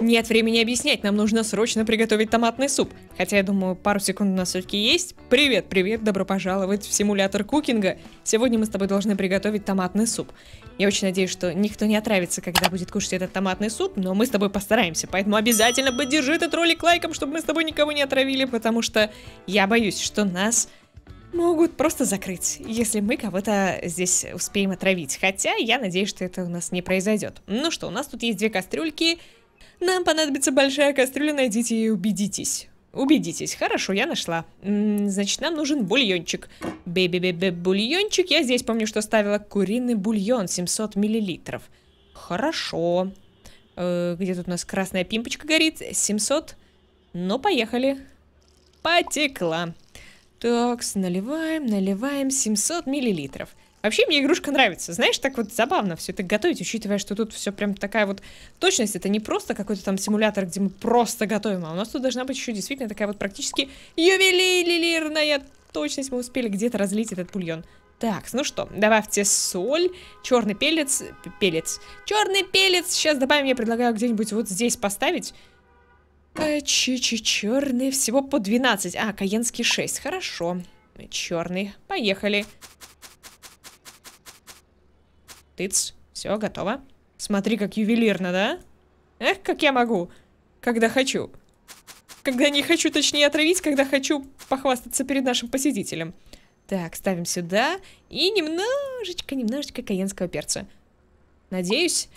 Нет времени объяснять, нам нужно срочно приготовить томатный суп. Хотя, я думаю, пару секунд у нас все-таки есть. Привет, привет, добро пожаловать в симулятор кукинга. Сегодня мы с тобой должны приготовить томатный суп. Я очень надеюсь, что никто не отравится, когда будет кушать этот томатный суп, но мы с тобой постараемся. Поэтому обязательно поддержи этот ролик лайком, чтобы мы с тобой никого не отравили, потому что я боюсь, что нас могут просто закрыть, если мы кого-то здесь успеем отравить. Хотя я надеюсь, что это у нас не произойдет. Ну что, у нас тут есть две кастрюльки, нам понадобится большая кастрюля, найдите и убедитесь. Убедитесь. Хорошо, я нашла. М -м, значит, нам нужен бульончик. бе бе бе бульончик. Я здесь помню, что ставила куриный бульон 700 миллилитров. Хорошо. Э -э где тут у нас красная пимпочка горит? 700. Ну, поехали. Потекла. Так, наливаем, наливаем 700 миллилитров. Вообще мне игрушка нравится. Знаешь, так вот забавно все это готовить, учитывая, что тут все прям такая вот точность. Это не просто какой-то там симулятор, где мы просто готовим, а у нас тут должна быть еще действительно такая вот практически ювелирная точность. Мы успели где-то разлить этот бульон. Так, ну что, добавьте соль, черный пелец, пелец, черный пелец. Сейчас добавим, я предлагаю где-нибудь вот здесь поставить. Чичи э, черный, всего по 12. А, каенский 6, хорошо. Черный, поехали. Тыц. Все, готово. Смотри, как ювелирно, да? Эх, как я могу. Когда хочу. Когда не хочу, точнее, отравить, когда хочу похвастаться перед нашим посетителем. Так, ставим сюда. И немножечко, немножечко каенского перца. Надеюсь,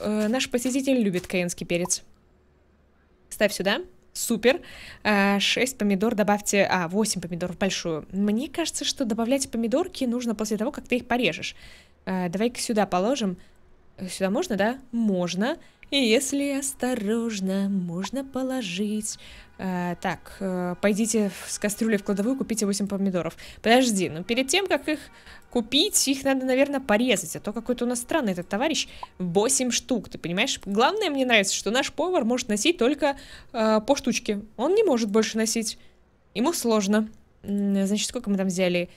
э, наш посетитель любит каенский перец. Ставь сюда. Супер. 6 а, помидор добавьте... А, 8 помидор в большую. Мне кажется, что добавлять помидорки нужно после того, как ты их порежешь. Э, Давай-ка сюда положим. Э, сюда можно, да? Можно. если осторожно, можно положить... Э, так, э, пойдите с кастрюли в кладовую, купите 8 помидоров. Подожди, но ну, перед тем, как их купить, их надо, наверное, порезать. А то какой-то у нас странный этот товарищ. 8 штук, ты понимаешь? Главное мне нравится, что наш повар может носить только э, по штучке. Он не может больше носить. Ему сложно. Значит, сколько мы там взяли?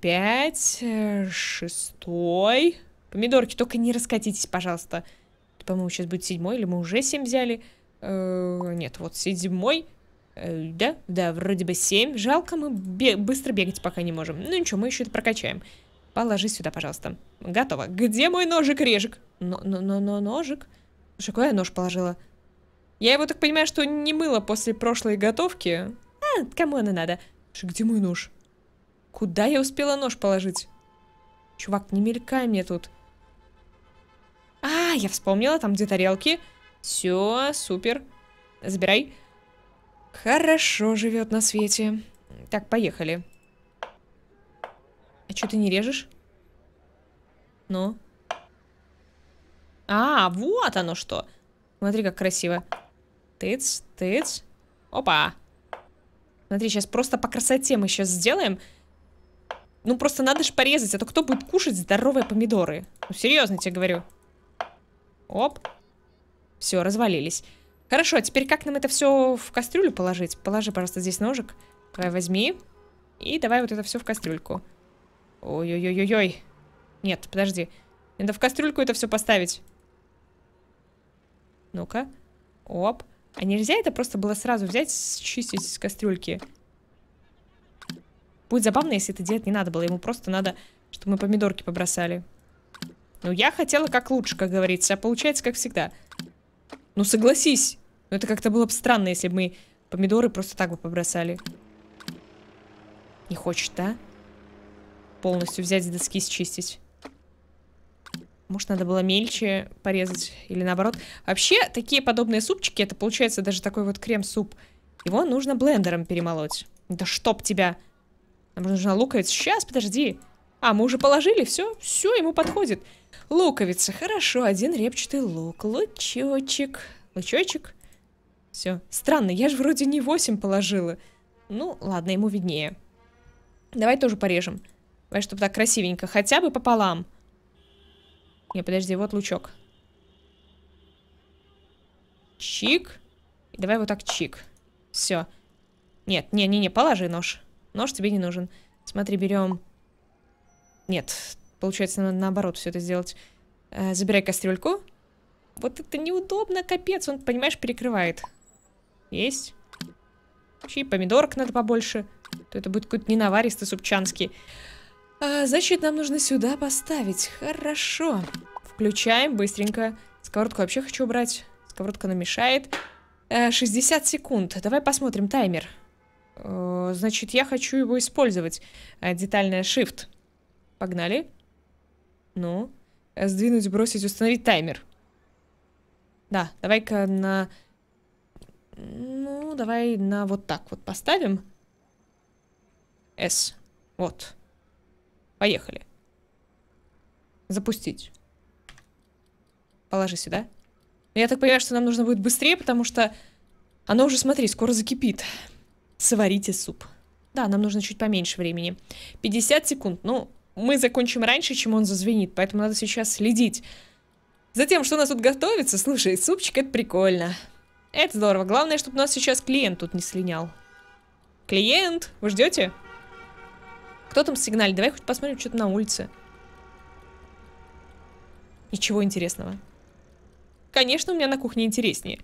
Пять, шестой. Помидорки, только не раскатитесь, пожалуйста. По-моему, сейчас будет седьмой, или мы уже семь взяли. Э, нет, вот седьмой. Э, да, да, вроде бы семь Жалко, мы быстро бегать пока не можем. Ну ничего, мы еще это прокачаем. Положи сюда, пожалуйста. Готово. Где мой ножик-режик? Но-но-но-ножик? Слушай, куда я нож положила? Я его, так понимаю, что не мыла после прошлой готовки кому она надо? где мой нож? Куда я успела нож положить? Чувак, не мелькай мне тут. А, я вспомнила, там где тарелки. Все, супер. Забирай. Хорошо живет на свете. Так, поехали. А что ты не режешь? Ну? А, вот оно что. Смотри, как красиво. Тыц, тыц. Опа. Смотри, сейчас просто по красоте мы сейчас сделаем. Ну, просто надо же порезать, а то кто будет кушать здоровые помидоры? Ну, серьезно тебе говорю. Оп. Все, развалились. Хорошо, а теперь как нам это все в кастрюлю положить? Положи, пожалуйста, здесь ножик. Давай возьми. И давай вот это все в кастрюльку. Ой-ой-ой-ой-ой. Нет, подожди. Надо в кастрюльку это все поставить. Ну-ка. Оп. А нельзя это просто было сразу взять, счистить с кастрюльки? Будет забавно, если это делать не надо было. Ему просто надо, чтобы мы помидорки побросали. Ну, я хотела как лучше, как говорится. А получается, как всегда. Ну, согласись. Но это как-то было бы странно, если бы мы помидоры просто так бы побросали. Не хочет, да? Полностью взять с доски, счистить. Может, надо было мельче порезать или наоборот. Вообще, такие подобные супчики, это получается даже такой вот крем-суп. Его нужно блендером перемолоть. Да чтоб тебя. Нам нужна луковица. Сейчас, подожди. А, мы уже положили, все, все ему подходит. Луковица, хорошо, один репчатый лук, лучочек, лучочек. Все. Странно, я же вроде не 8 положила. Ну, ладно, ему виднее. Давай тоже порежем. Давай, чтобы так красивенько, хотя бы пополам. Не, подожди, вот лучок. Чик. И давай вот так чик. Все. Нет, не-не-не, положи нож. Нож тебе не нужен. Смотри, берем... Нет, получается, надо наоборот все это сделать. Э, забирай кастрюльку. Вот это неудобно, капец. Он, понимаешь, перекрывает. Есть. Еще помидорок надо побольше. А то это будет какой-то ненаваристый супчанский. А, значит, нам нужно сюда поставить. Хорошо. Включаем быстренько. Сковородку вообще хочу убрать. Сковородка намешает. А, э, 60 секунд. Давай посмотрим таймер. А, значит, я хочу его использовать. А, детальная shift. Погнали. Ну. Сдвинуть, бросить, установить таймер. Да, давай-ка на... Ну, давай на вот так вот поставим. S. Вот. Поехали. Запустить. Положи сюда. Я так понимаю, что нам нужно будет быстрее, потому что оно уже, смотри, скоро закипит. Сварите суп. Да, нам нужно чуть поменьше времени. 50 секунд. Ну, мы закончим раньше, чем он зазвенит, поэтому надо сейчас следить. Затем, что у нас тут готовится? Слушай, супчик, это прикольно. Это здорово. Главное, чтобы у нас сейчас клиент тут не слинял. Клиент, вы ждете? Кто там сигналит? Давай хоть посмотрим, что-то на улице. Ничего интересного. Конечно, у меня на кухне интереснее.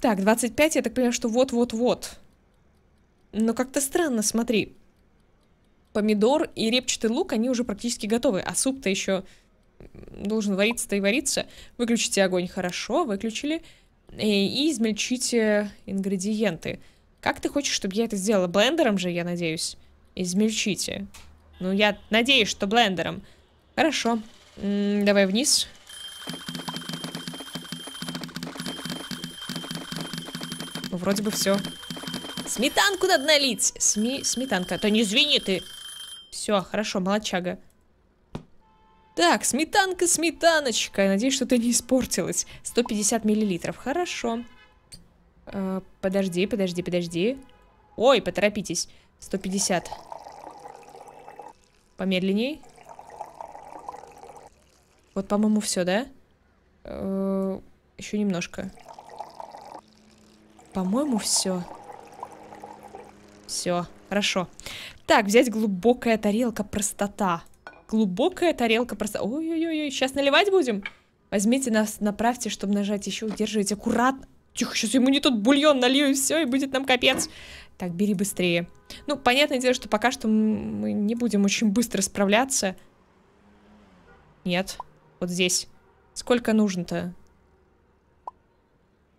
Так, 25, я так понимаю, что вот-вот-вот. Но как-то странно, смотри. Помидор и репчатый лук, они уже практически готовы. А суп-то еще должен вариться-то и вариться. Выключите огонь, хорошо, выключили. И, э, и измельчите ингредиенты. Как ты хочешь, чтобы я это сделала? Блендером же, я надеюсь. Измельчите. Ну, я надеюсь, что блендером. Хорошо. М -м, давай вниз. Ну, вроде бы все. Сметанку надо налить. Сме сметанка. А то не извини ты. Все, хорошо, молочага. Так, сметанка, сметаночка. надеюсь, что ты не испортилась. 150 миллилитров. Хорошо. Э, подожди, подожди, подожди. Ой, поторопитесь. 150. Помедленней. Вот, по-моему, все, да? Э, еще немножко. По-моему, все. Все, хорошо. Так, взять глубокая тарелка простота. Глубокая тарелка простота. Ой-ой-ой, сейчас наливать будем? Возьмите нас, направьте, чтобы нажать еще, удерживайте аккуратно. Тихо, сейчас ему не тот бульон налью, и все, и будет нам капец. Так, бери быстрее. Ну, понятное дело, что пока что мы не будем очень быстро справляться. Нет. Вот здесь. Сколько нужно-то?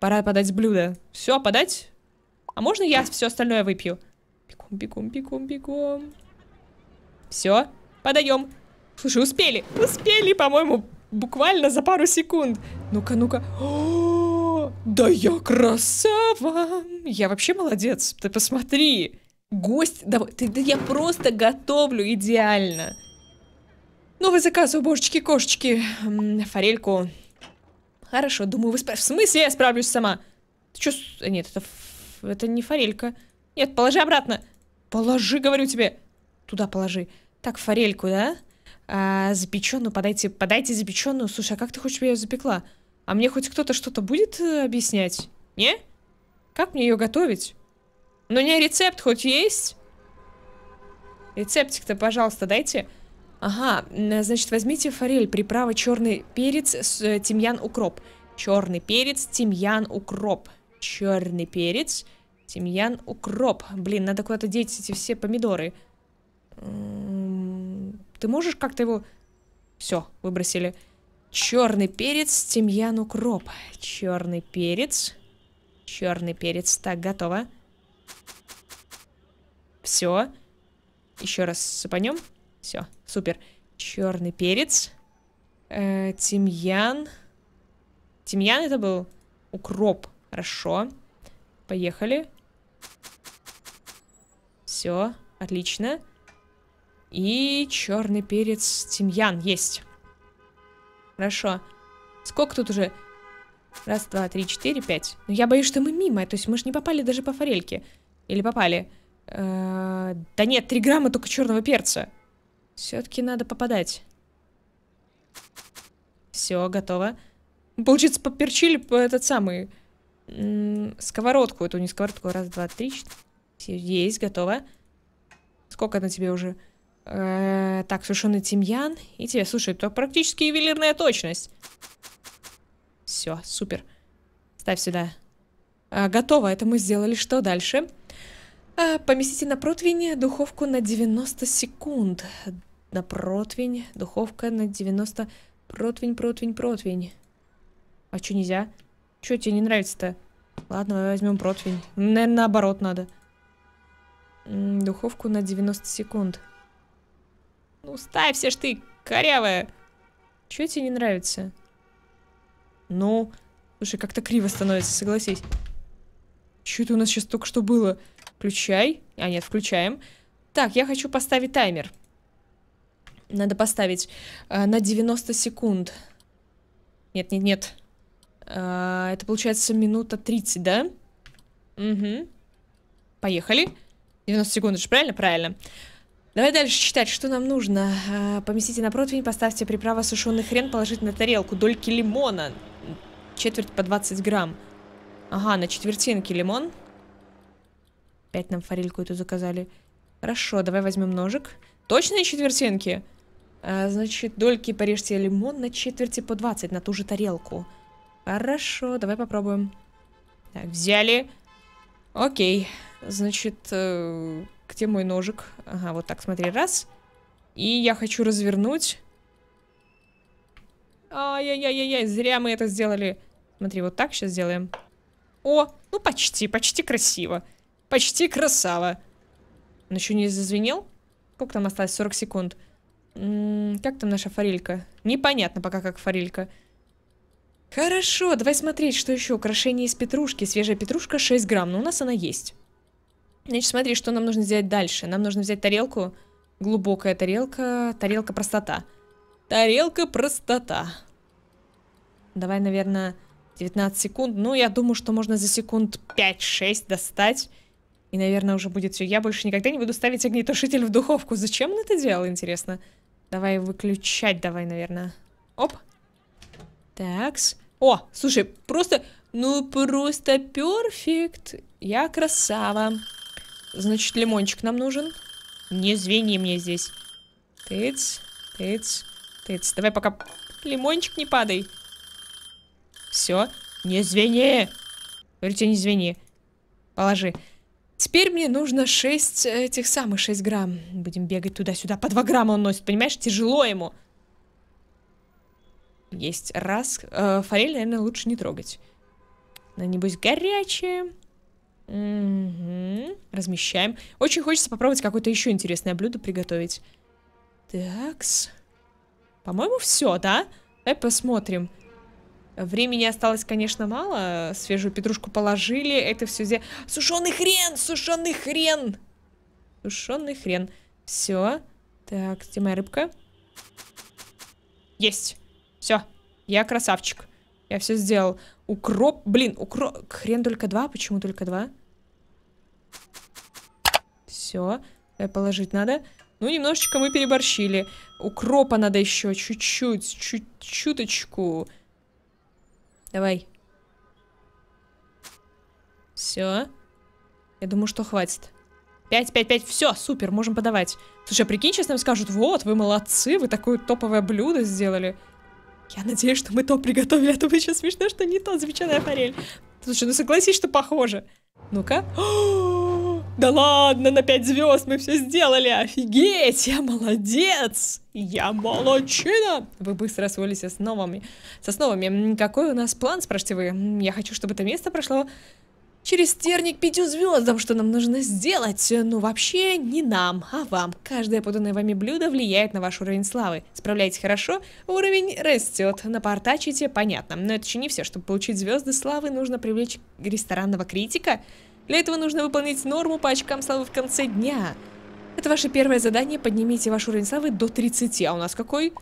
Пора подать блюдо. Все, подать? А можно я все остальное выпью? Бегом, бегом, бегом, бегом. Все, подаем. Слушай, успели. Успели, по-моему, буквально за пару секунд. Ну-ка, ну-ка. О -о -о! Да я красава! Я вообще молодец, ты посмотри! Гость, давай, ты, да я просто готовлю идеально! Новый ну, заказ у божечки-кошечки. Форельку. Хорошо, думаю, вы справ... В смысле я справлюсь сама? Ты чё... Э, нет, это... Это не форелька. Нет, положи обратно. Положи, говорю тебе. Туда положи. Так, форельку, да? А, запеченную подайте... Подайте запеченную. Слушай, а как ты хочешь, чтобы я ее запекла? А мне хоть кто-то что-то будет э, объяснять? Не? Как мне ее готовить? Ну не рецепт хоть есть? Рецептик-то, пожалуйста, дайте. Ага, значит, возьмите форель, приправа черный э, перец, тимьян, укроп. Черный перец, тимьян, укроп. Черный перец, тимьян, укроп. Блин, надо куда-то деть эти все помидоры. Ты можешь как-то его... Все, выбросили. Черный перец, тимьян, укроп. Черный перец. Черный перец. Так, готово. Все. Еще раз сыпанем. Все, супер. Черный перец. Э, тимьян. Тимьян это был укроп. Хорошо. Поехали. Все, отлично. И черный перец тимьян есть. Хорошо. Сколько тут уже? Раз, два, три, четыре, пять. Но ну, я боюсь, что мы мимо. То есть мы же не попали даже по форельке. Или попали. Э, да нет, три грамма только черного перца. Все-таки надо попадать. Все, готово. Получится, поперчили по этот самый... Сковородку, Это не сковородку. А раз, два, три, четыре. Есть, готово. Сколько на тебе уже? Э, так, сушеный тимьян. И тебе, слушай, это практически ювелирная точность. Все, супер. Ставь сюда. А, готово, это мы сделали. Что дальше? А, поместите на противень духовку на 90 секунд. На противень, духовка на 90... Противень, противень, противень. А что нельзя? Что тебе не нравится-то? Ладно, возьмем противень. Наверное, наоборот надо. Духовку на 90 секунд. Ну, ставься ж ты, корявая. Чё тебе не нравится? Ну, слушай, как-то криво становится, согласись. Чё это у нас сейчас только что было? Включай. А, нет, включаем. Так, я хочу поставить таймер. Надо поставить э, на 90 секунд. Нет, нет, нет. Э, это получается минута 30, да? Угу. Поехали. 90 секунд, это же правильно? Правильно. Давай дальше читать, что нам нужно. А, поместите на противень, поставьте приправа сушеный хрен, положите на тарелку дольки лимона. Четверть по 20 грамм. Ага, на четвертинке лимон. Опять нам форельку эту заказали. Хорошо, давай возьмем ножик. Точные четвертинки? А, значит, дольки порежьте лимон на четверти по 20, на ту же тарелку. Хорошо, давай попробуем. Так, взяли. Окей. Значит, э где мой ножик? Ага, вот так, смотри, раз. И я хочу развернуть. Ай-яй-яй-яй, зря мы это сделали. Смотри, вот так сейчас сделаем. О, ну почти, почти красиво. Почти красава. Он еще не зазвенел? Сколько там осталось? 40 секунд. М м-м, -м, как там наша форелька? Непонятно пока, как форелька. Хорошо, давай смотреть, что еще. Украшение из петрушки. Свежая петрушка 6 грамм, но у нас она есть. Значит, смотри, что нам нужно сделать дальше. Нам нужно взять тарелку. Глубокая тарелка. Тарелка простота. Тарелка простота. Давай, наверное, 19 секунд. Ну, я думаю, что можно за секунд 5-6 достать. И, наверное, уже будет все. Я больше никогда не буду ставить огнетушитель в духовку. Зачем он это делал, интересно? Давай выключать, давай, наверное. Оп. Такс. О, слушай, просто... Ну, просто перфект. Я красава. Значит, лимончик нам нужен. Не звени мне здесь. Тыц, тыц, тыц. Давай пока лимончик не падай. Все. Не звени. Говорю тебе, не звени. Положи. Теперь мне нужно 6 э, этих самых 6 грамм. Будем бегать туда-сюда. По 2 грамма он носит, понимаешь? Тяжело ему. Есть. Раз. Э, форель, наверное, лучше не трогать. На небось, горячая. Угу. Размещаем. Очень хочется попробовать какое-то еще интересное блюдо приготовить. Такс. По-моему, все, да? Давай посмотрим. Времени осталось, конечно, мало. Свежую петрушку положили. Это все здесь. Сушеный хрен! Сушеный хрен! Сушеный хрен. Все. Так, где моя рыбка? Есть. Все. Я красавчик. Я все сделал. Укроп, блин, укроп. Хрен только два? Почему только два? Все, э, положить надо. Ну, немножечко мы переборщили. Укропа надо еще чуть-чуть, чуть чуточку. Давай. Все. Я думаю, что хватит. 5, 5, 5, все, супер, можем подавать. Слушай, а прикинь, сейчас нам скажут, вот, вы молодцы, вы такое топовое блюдо сделали. Я надеюсь, что мы то приготовили, а то будет сейчас смешно, что не то. Замечательная форель. Слушай, ну согласись, что похоже. Ну-ка. Да ладно, на 5 звезд мы все сделали. Офигеть, я молодец. Я молодчина. Вы быстро освоились с новыми. Со основами. Какой у нас план, спрашиваете вы? Я хочу, чтобы это место прошло через терник пятью звездам, что нам нужно сделать. Ну, вообще, не нам, а вам. Каждое поданное вами блюдо влияет на ваш уровень славы. Справляйтесь хорошо, уровень растет. Напортачите, понятно. Но это еще не все. Чтобы получить звезды славы, нужно привлечь ресторанного критика. Для этого нужно выполнить норму по очкам славы в конце дня. Это ваше первое задание, поднимите ваш уровень славы до 30, а у нас какой?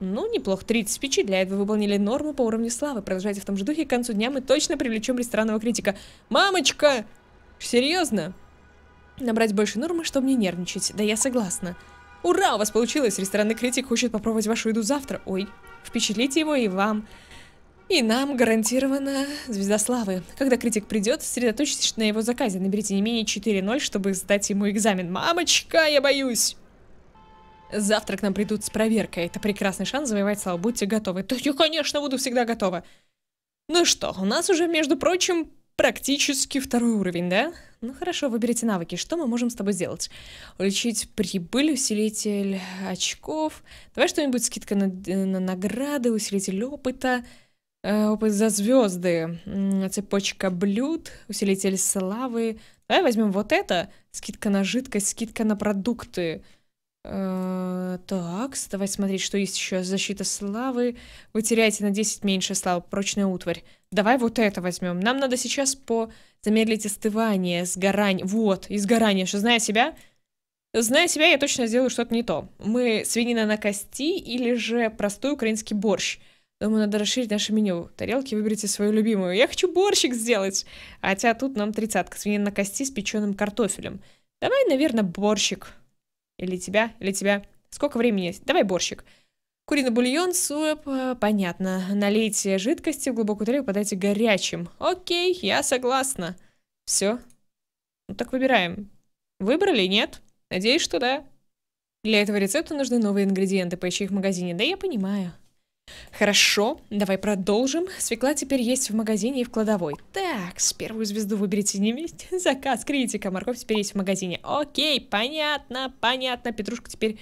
Ну, неплохо, 30 впечатляет, вы выполнили норму по уровню славы. Продолжайте в том же духе, к концу дня мы точно привлечем ресторанного критика. Мамочка! Серьезно? Набрать больше нормы, чтобы не нервничать. Да я согласна. Ура, у вас получилось! Ресторанный критик хочет попробовать вашу еду завтра. Ой, впечатлите его и вам. И нам гарантирована звезда славы. Когда критик придет, сосредоточьтесь на его заказе. Наберите не менее 4-0, чтобы сдать ему экзамен. Мамочка, я боюсь! Завтра к нам придут с проверкой. Это прекрасный шанс завоевать славу. Будьте готовы. Да я, конечно, буду всегда готова. Ну что, у нас уже, между прочим, практически второй уровень, да? Ну хорошо, выберите навыки. Что мы можем с тобой сделать? Увеличить прибыль, усилитель очков. Давай что-нибудь, скидка на, на награды, усилитель опыта. Э, опыт за звезды, цепочка блюд, усилитель славы. Давай возьмем вот это. Скидка на жидкость, скидка на продукты. Э, Э, так, давай смотреть, что есть еще. Защита славы. Вы теряете на 10 меньше славы. Прочная утварь. Давай вот это возьмем. Нам надо сейчас по замедлить остывание, сгорание. Вот, изгорание. сгорание. Что, зная себя? Зная себя, я точно сделаю что-то не то. Мы свинина на кости или же простой украинский борщ. Думаю, надо расширить наше меню. Тарелки выберите свою любимую. Я хочу борщик сделать. Хотя тут нам тридцатка. Свинина на кости с печеным картофелем. Давай, наверное, борщик. Или тебя, или тебя. Сколько времени есть? Давай борщик. Куриный бульон, суп, э, понятно. Налейте жидкости в глубокую тарелку, подайте горячим. Окей, я согласна. Все. Ну так выбираем. Выбрали, нет? Надеюсь, что да. Для этого рецепта нужны новые ингредиенты, поищи их в магазине. Да я понимаю. Хорошо, давай продолжим. Свекла теперь есть в магазине и в кладовой. Так, с первую звезду выберите не вместе. Заказ, критика. Морковь теперь есть в магазине. Окей, понятно, понятно. Петрушка теперь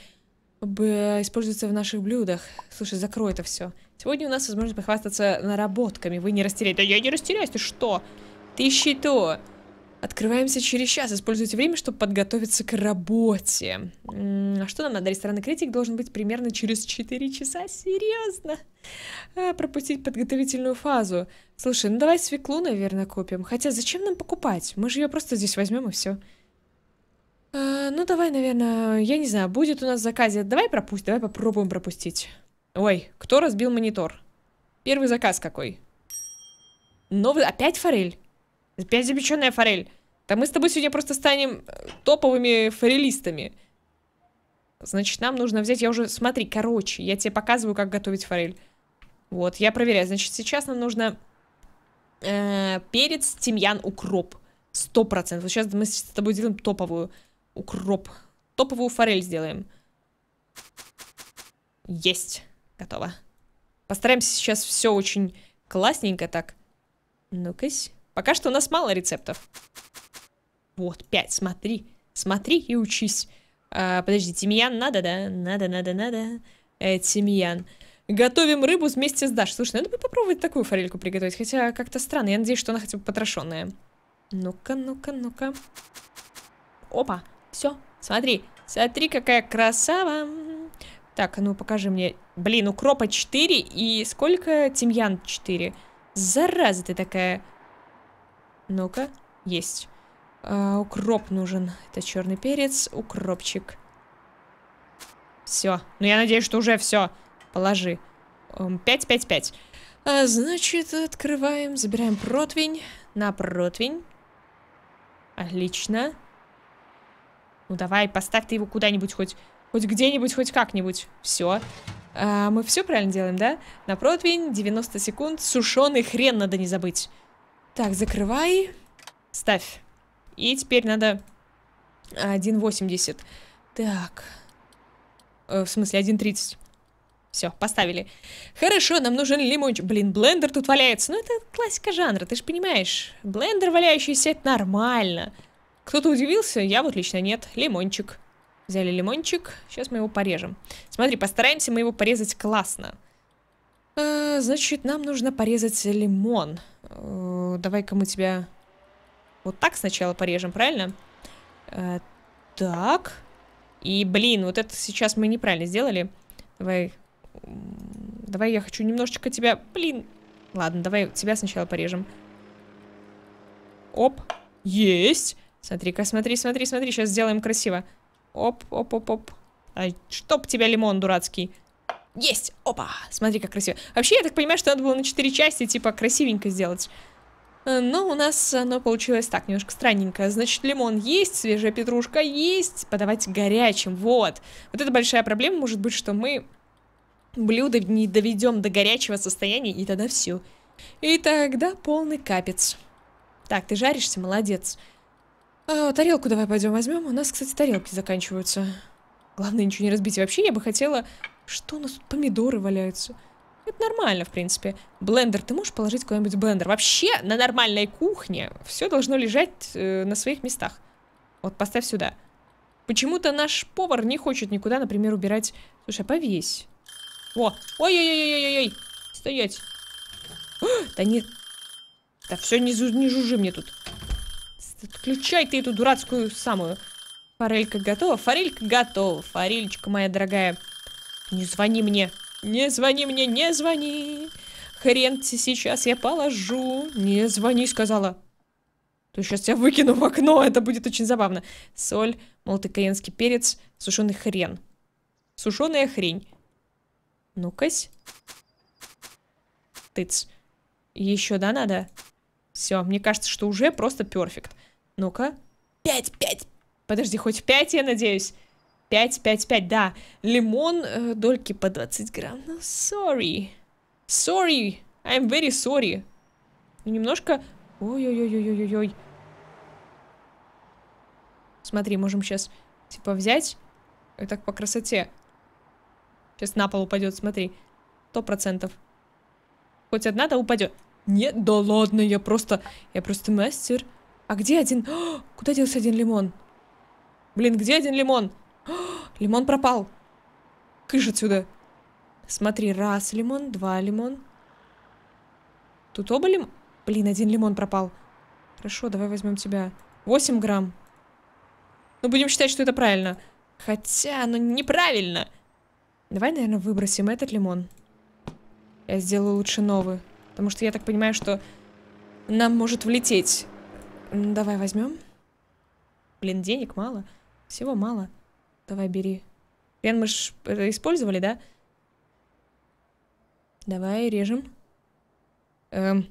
э, используется в наших блюдах. Слушай, закрой это все. Сегодня у нас возможность похвастаться наработками. Вы не растеряете. Да я не растеряюсь, ты что? Ты щиту. Открываемся через час. Используйте время, чтобы подготовиться к работе. а что нам надо? Ресторанный критик должен быть примерно через 4 часа. Серьезно? А, пропустить подготовительную фазу. Слушай, ну давай свеклу, наверное, купим. Хотя зачем нам покупать? Мы же ее просто здесь возьмем и все. А, ну давай, наверное, я не знаю, будет у нас в заказе. Давай пропустим, давай попробуем пропустить. Ой, кто разбил монитор? Первый заказ какой? Новый, опять форель? Опять запеченная форель. Да мы с тобой сегодня просто станем э, топовыми форелистами. Значит, нам нужно взять... Я уже... Смотри, короче, я тебе показываю, как готовить форель. Вот, я проверяю. Значит, сейчас нам нужно э, перец, тимьян, укроп. Сто процентов. Вот сейчас мы с тобой сделаем топовую укроп. Топовую форель сделаем. Есть. Готово. Постараемся сейчас все очень классненько так. Ну-кась. Пока что у нас мало рецептов. Вот, пять, смотри. Смотри и учись. А, подожди, тимьян надо, да? Надо, надо, надо. Э, тимьян. Готовим рыбу вместе с Даш. Слушай, надо бы попробовать такую форельку приготовить. Хотя как-то странно. Я надеюсь, что она хотя бы потрошенная. Ну-ка, ну-ка, ну-ка. Опа, все, смотри. Смотри, какая красава. Так, ну покажи мне. Блин, укропа 4 и сколько тимьян 4? Зараза ты такая. Ну-ка, есть. А, укроп нужен. Это черный перец, укропчик. Все. Ну, я надеюсь, что уже все. Положи. 5-5-5. Эм, а, значит, открываем, забираем противень. На противень. Отлично. Ну, давай, поставь ты его куда-нибудь хоть... Хоть где-нибудь, хоть как-нибудь. Все. А, мы все правильно делаем, да? На противень, 90 секунд, сушеный хрен надо не забыть. Так, закрывай. Ставь. И теперь надо 1,80. Так. Э, в смысле, 1,30. Все, поставили. Хорошо, нам нужен лимончик. Блин, блендер тут валяется. Ну, это классика жанра, ты же понимаешь. Блендер, валяющийся, это нормально. Кто-то удивился? Я вот лично нет. Лимончик. Взяли лимончик. Сейчас мы его порежем. Смотри, постараемся мы его порезать классно. А, значит, нам нужно порезать лимон. Э, давай-ка мы тебя вот так сначала порежем, правильно? Э, так. И, блин, вот это сейчас мы неправильно сделали. Давай... Давай я хочу немножечко тебя... Блин. Ладно, давай тебя сначала порежем. Оп. Есть. Смотри-ка, смотри, смотри, смотри. Сейчас сделаем красиво. Оп, оп, оп, оп. А, чтоб тебя лимон дурацкий. Есть! Опа! Смотри, как красиво. Вообще, я так понимаю, что надо было на четыре части, типа, красивенько сделать. Э, но у нас оно получилось так, немножко странненько. Значит, лимон есть, свежая петрушка есть, подавать горячим, вот. Вот это большая проблема, может быть, что мы блюдо не доведем до горячего состояния, и тогда все. И тогда полный капец. Так, ты жаришься, молодец. А, тарелку давай пойдем возьмем. У нас, кстати, тарелки заканчиваются. Главное, ничего не разбить. И вообще, я бы хотела... Что у нас тут помидоры валяются? Это нормально, в принципе. Блендер, ты можешь положить какой нибудь блендер? Вообще, на нормальной кухне все должно лежать э, на своих местах. Вот поставь сюда. Почему-то наш повар не хочет никуда, например, убирать... Слушай, а повесь. О! Ой-ой-ой-ой-ой! Стоять! О, а, да не... Да все, не, жу... не жужжи мне тут. Отключай ты эту дурацкую самую. Форелька готова? Форелька готова. Форельчка моя дорогая. Не звони мне. Не звони мне, не звони. Хрен тебе сейчас я положу. Не звони, сказала. То сейчас я выкину в окно, это будет очень забавно. Соль, молотый каенский перец, сушеный хрен. Сушеная хрень. Ну-кась. Тыц. Еще, да, надо? Все, мне кажется, что уже просто перфект. Ну-ка. Пять, пять. Подожди, хоть пять, я надеюсь. 5, 5, 5, да. Лимон, э, дольки по 20 грамм. No, ну, sorry. Sorry. I'm very sorry. Ну, немножко... Ой-ой-ой-ой-ой-ой. Смотри, можем сейчас, типа, взять. И э, так по красоте. Сейчас на пол упадет, смотри. Сто процентов. Хоть одна, да упадет. Нет, да ладно, я просто... Я просто мастер. А где один... О, куда делся один лимон? Блин, где один лимон? Лимон пропал. Кыш отсюда. Смотри, раз лимон, два лимон. Тут оба лим... Блин, один лимон пропал. Хорошо, давай возьмем тебя. 8 грамм. Ну, будем считать, что это правильно. Хотя, ну, неправильно. Давай, наверное, выбросим этот лимон. Я сделаю лучше новый. Потому что я так понимаю, что нам может влететь. Давай возьмем. Блин, денег мало. Всего мало. Давай, бери. Рен мы ж э, использовали, да? Давай, режем. Эм.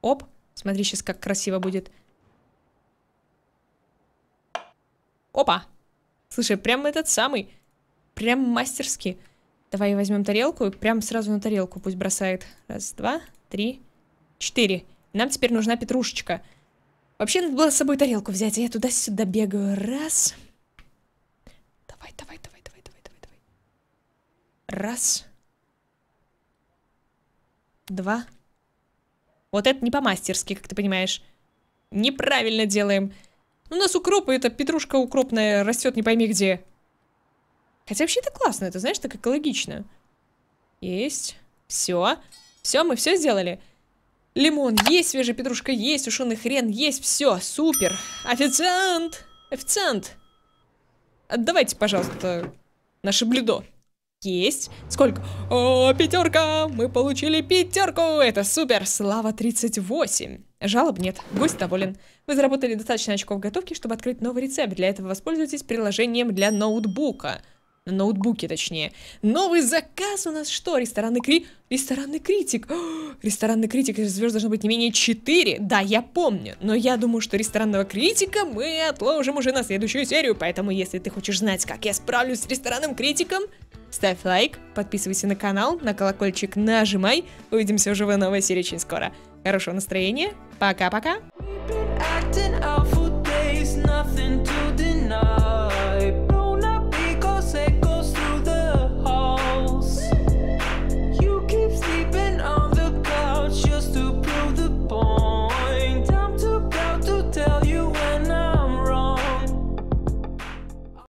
Оп. Смотри сейчас, как красиво будет. Опа. Слушай, прям этот самый. Прям мастерски. Давай возьмем тарелку и прям сразу на тарелку пусть бросает. Раз, два, три, четыре. Нам теперь нужна петрушечка. Вообще, надо было с собой тарелку взять, а я туда-сюда бегаю. Раз. Раз. Два. Вот это не по-мастерски, как ты понимаешь. Неправильно делаем. Ну, у нас укроп, и эта петрушка укропная растет не пойми где. Хотя вообще это классно, это знаешь, так экологично. Есть. Все. Все, мы все сделали. Лимон есть, свежая петрушка есть, сушеный хрен есть, все, супер. Официант! Официант! Отдавайте, пожалуйста, наше блюдо. Есть. Сколько? О, пятерка! Мы получили пятерку! Это супер! Слава 38. Жалоб нет. Гость доволен. Вы заработали достаточно очков готовки, чтобы открыть новый рецепт. Для этого воспользуйтесь приложением для ноутбука. На ноутбуке, точнее. Новый заказ у нас что? Ресторанный кри... Ресторанный критик. О, ресторанный критик. Звезд должно быть не менее 4. Да, я помню. Но я думаю, что ресторанного критика мы отложим уже на следующую серию. Поэтому, если ты хочешь знать, как я справлюсь с ресторанным критиком, Ставь лайк, подписывайся на канал, на колокольчик нажимай. Увидимся уже в новой серии очень скоро. Хорошего настроения, пока-пока!